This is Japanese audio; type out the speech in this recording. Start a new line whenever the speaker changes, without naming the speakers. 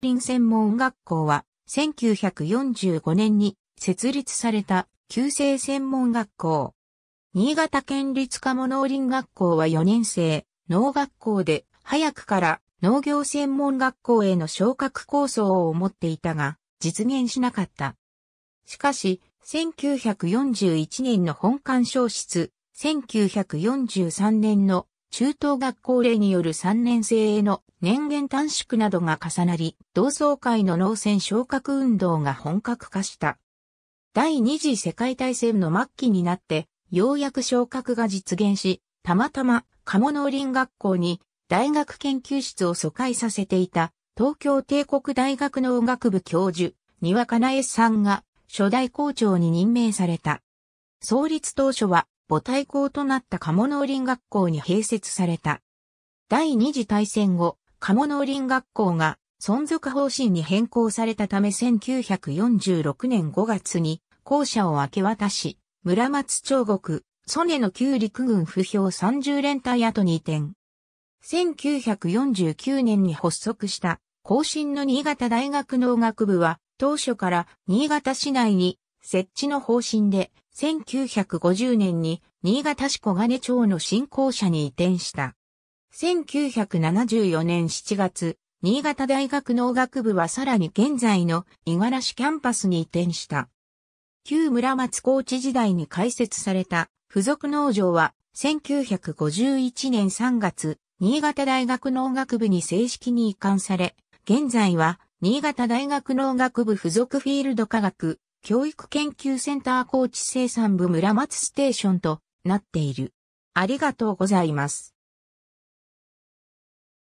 林専門学校は、1945年に設立された旧制専門学校。新潟県立鴨農林学校は4年生、農学校で、早くから農業専門学校への昇格構想を持っていたが、実現しなかった。しかし、1941年の本館消失、1943年の中等学校令による3年生への年限短縮などが重なり、同窓会の農船昇格運動が本格化した。第二次世界大戦の末期になって、ようやく昇格が実現し、たまたま鴨農林学校に大学研究室を疎開させていた東京帝国大学農学部教授、庭かなえさんが初代校長に任命された。創立当初は母体校となった鴨農林学校に併設された。第二次大戦後、鴨農林学校が存続方針に変更されたため1946年5月に校舎を明け渡し、村松町国、曽根の旧陸軍不評30連隊跡に移転。1949年に発足した、後進の新潟大学農学部は、当初から新潟市内に設置の方針で、1950年に新潟市小金町の新校舎に移転した。1974年7月、新潟大学農学部はさらに現在の五十嵐キャンパスに移転した。旧村松高知時代に開設された付属農場は1951年3月、新潟大学農学部に正式に移管され、現在は新潟大学農学部附属フィールド科学教育研究センター高知生産部村松ステーションとなっている。ありがとうございます。